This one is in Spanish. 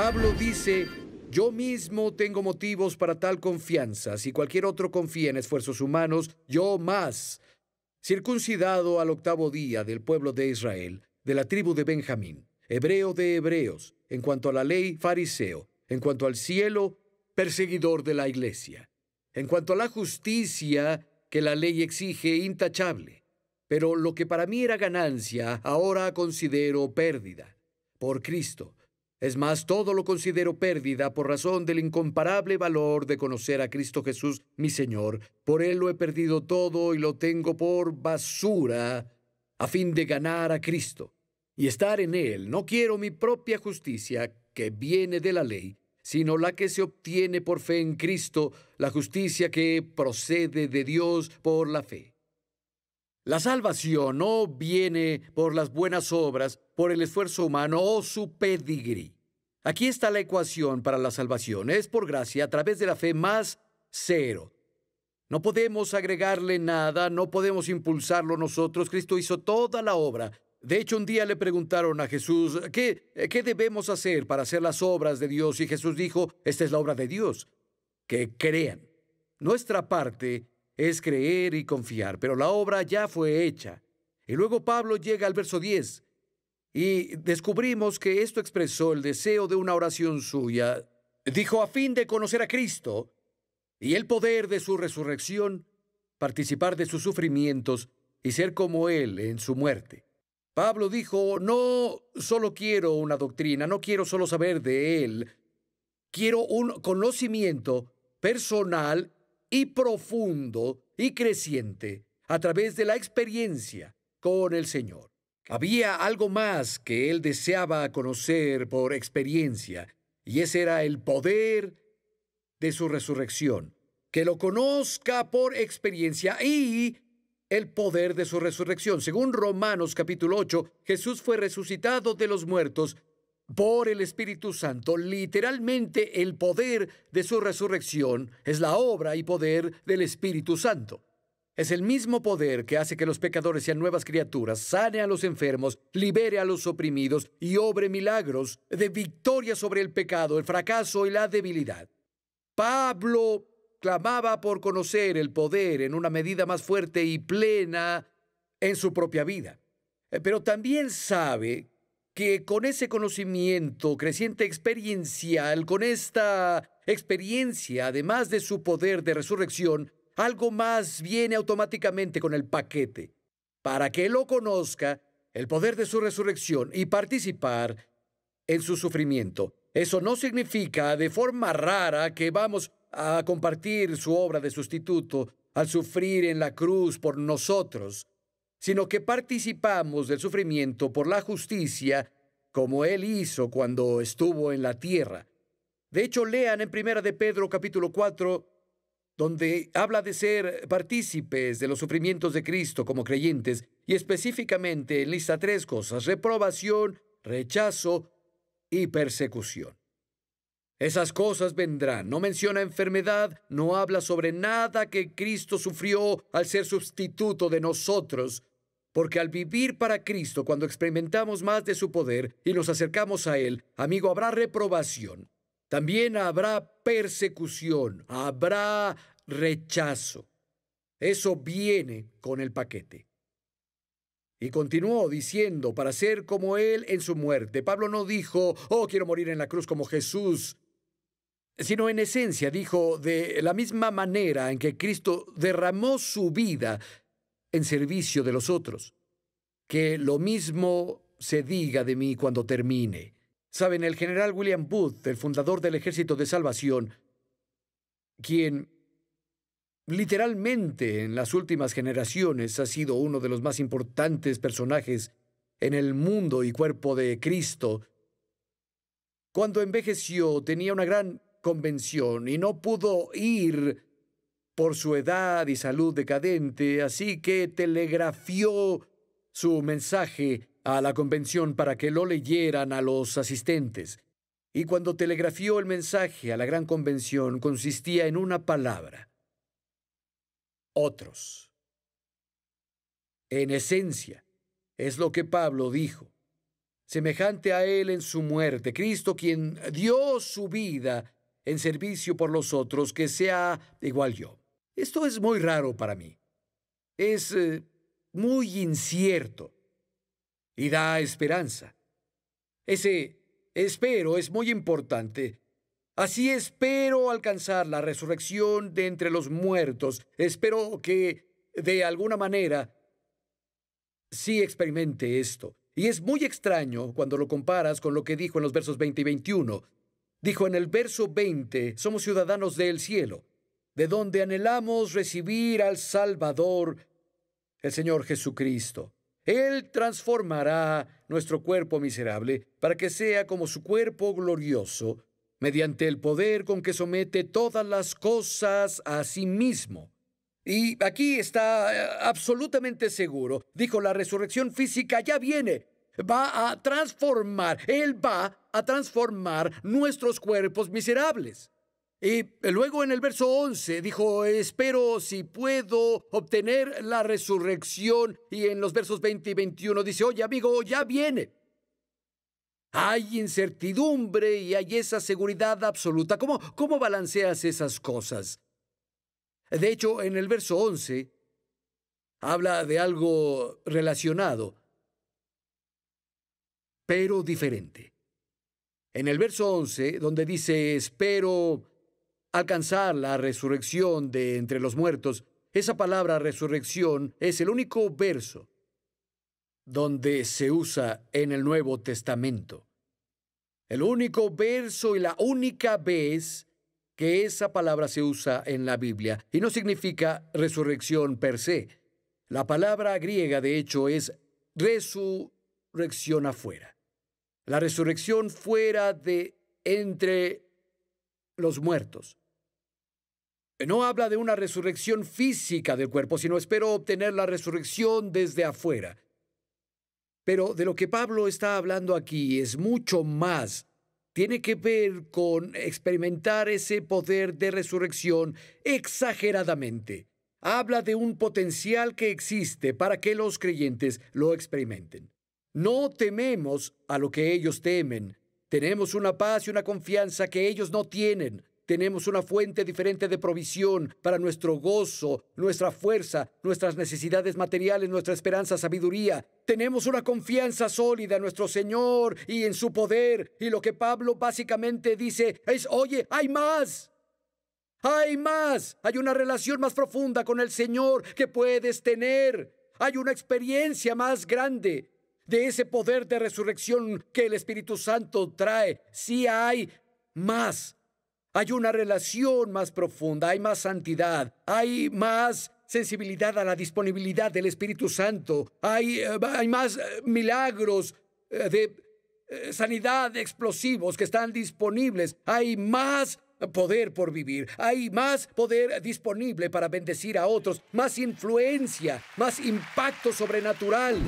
Pablo dice, yo mismo tengo motivos para tal confianza. Si cualquier otro confía en esfuerzos humanos, yo más. Circuncidado al octavo día del pueblo de Israel, de la tribu de Benjamín, hebreo de hebreos, en cuanto a la ley, fariseo, en cuanto al cielo, perseguidor de la iglesia, en cuanto a la justicia que la ley exige, intachable. Pero lo que para mí era ganancia, ahora considero pérdida. Por Cristo es más, todo lo considero pérdida por razón del incomparable valor de conocer a Cristo Jesús, mi Señor. Por Él lo he perdido todo y lo tengo por basura a fin de ganar a Cristo y estar en Él. No quiero mi propia justicia que viene de la ley, sino la que se obtiene por fe en Cristo, la justicia que procede de Dios por la fe. La salvación no viene por las buenas obras, por el esfuerzo humano o su pedigrí. Aquí está la ecuación para la salvación. Es por gracia a través de la fe más cero. No podemos agregarle nada, no podemos impulsarlo nosotros. Cristo hizo toda la obra. De hecho, un día le preguntaron a Jesús, ¿qué, ¿qué debemos hacer para hacer las obras de Dios? Y Jesús dijo, esta es la obra de Dios, que crean. Nuestra parte es creer y confiar, pero la obra ya fue hecha. Y luego Pablo llega al verso 10 y descubrimos que esto expresó el deseo de una oración suya. Dijo, a fin de conocer a Cristo y el poder de su resurrección, participar de sus sufrimientos y ser como Él en su muerte. Pablo dijo, no solo quiero una doctrina, no quiero solo saber de Él, quiero un conocimiento personal y profundo y creciente a través de la experiencia con el Señor. Había algo más que él deseaba conocer por experiencia, y ese era el poder de su resurrección. Que lo conozca por experiencia y el poder de su resurrección. Según Romanos capítulo 8, Jesús fue resucitado de los muertos por el Espíritu Santo. Literalmente el poder de su resurrección es la obra y poder del Espíritu Santo. Es el mismo poder que hace que los pecadores sean nuevas criaturas, sane a los enfermos, libere a los oprimidos y obre milagros de victoria sobre el pecado, el fracaso y la debilidad. Pablo clamaba por conocer el poder en una medida más fuerte y plena en su propia vida, eh, pero también sabe que con ese conocimiento creciente experiencial, con esta experiencia, además de su poder de resurrección, algo más viene automáticamente con el paquete. Para que lo conozca, el poder de su resurrección y participar en su sufrimiento. Eso no significa de forma rara que vamos a compartir su obra de sustituto al sufrir en la cruz por nosotros sino que participamos del sufrimiento por la justicia, como Él hizo cuando estuvo en la tierra. De hecho, lean en Primera de Pedro capítulo 4, donde habla de ser partícipes de los sufrimientos de Cristo como creyentes, y específicamente lista tres cosas, reprobación, rechazo y persecución. Esas cosas vendrán. No menciona enfermedad, no habla sobre nada que Cristo sufrió al ser sustituto de nosotros, porque al vivir para Cristo, cuando experimentamos más de su poder y nos acercamos a Él, amigo, habrá reprobación, también habrá persecución, habrá rechazo. Eso viene con el paquete. Y continuó diciendo, para ser como Él en su muerte. Pablo no dijo, oh, quiero morir en la cruz como Jesús, sino en esencia, dijo, de la misma manera en que Cristo derramó su vida en servicio de los otros. Que lo mismo se diga de mí cuando termine. Saben, el general William Booth, el fundador del Ejército de Salvación, quien literalmente en las últimas generaciones ha sido uno de los más importantes personajes en el mundo y cuerpo de Cristo, cuando envejeció tenía una gran convención y no pudo ir por su edad y salud decadente, así que telegrafió su mensaje a la convención para que lo leyeran a los asistentes. Y cuando telegrafió el mensaje a la gran convención consistía en una palabra. Otros. En esencia, es lo que Pablo dijo. Semejante a él en su muerte, Cristo quien dio su vida en servicio por los otros que sea igual yo. Esto es muy raro para mí. Es eh, muy incierto y da esperanza. Ese espero es muy importante. Así espero alcanzar la resurrección de entre los muertos. Espero que, de alguna manera, sí experimente esto. Y es muy extraño cuando lo comparas con lo que dijo en los versos 20 y 21. Dijo en el verso 20, somos ciudadanos del cielo, de donde anhelamos recibir al Salvador, el Señor Jesucristo. Él transformará nuestro cuerpo miserable para que sea como su cuerpo glorioso, mediante el poder con que somete todas las cosas a sí mismo. Y aquí está eh, absolutamente seguro, dijo la resurrección física, ya viene, va a transformar, Él va a transformar nuestros cuerpos miserables. Y luego en el verso 11 dijo, espero si puedo obtener la resurrección. Y en los versos 20 y 21 dice, oye amigo, ya viene. Hay incertidumbre y hay esa seguridad absoluta. ¿Cómo, cómo balanceas esas cosas? De hecho, en el verso 11 habla de algo relacionado pero diferente. En el verso 11, donde dice, espero alcanzar la resurrección de entre los muertos, esa palabra resurrección es el único verso donde se usa en el Nuevo Testamento. El único verso y la única vez que esa palabra se usa en la Biblia, y no significa resurrección per se. La palabra griega, de hecho, es resurrección afuera la resurrección fuera de entre los muertos. No habla de una resurrección física del cuerpo, sino espero obtener la resurrección desde afuera. Pero de lo que Pablo está hablando aquí es mucho más. Tiene que ver con experimentar ese poder de resurrección exageradamente. Habla de un potencial que existe para que los creyentes lo experimenten. No tememos a lo que ellos temen. Tenemos una paz y una confianza que ellos no tienen. Tenemos una fuente diferente de provisión para nuestro gozo, nuestra fuerza, nuestras necesidades materiales, nuestra esperanza, sabiduría. Tenemos una confianza sólida en nuestro Señor y en su poder. Y lo que Pablo básicamente dice es, oye, hay más. Hay más. Hay una relación más profunda con el Señor que puedes tener. Hay una experiencia más grande de ese poder de resurrección que el Espíritu Santo trae. Sí hay más. Hay una relación más profunda, hay más santidad, hay más sensibilidad a la disponibilidad del Espíritu Santo, hay, eh, hay más eh, milagros eh, de sanidad explosivos que están disponibles, hay más poder por vivir, hay más poder disponible para bendecir a otros, más influencia, más impacto sobrenatural.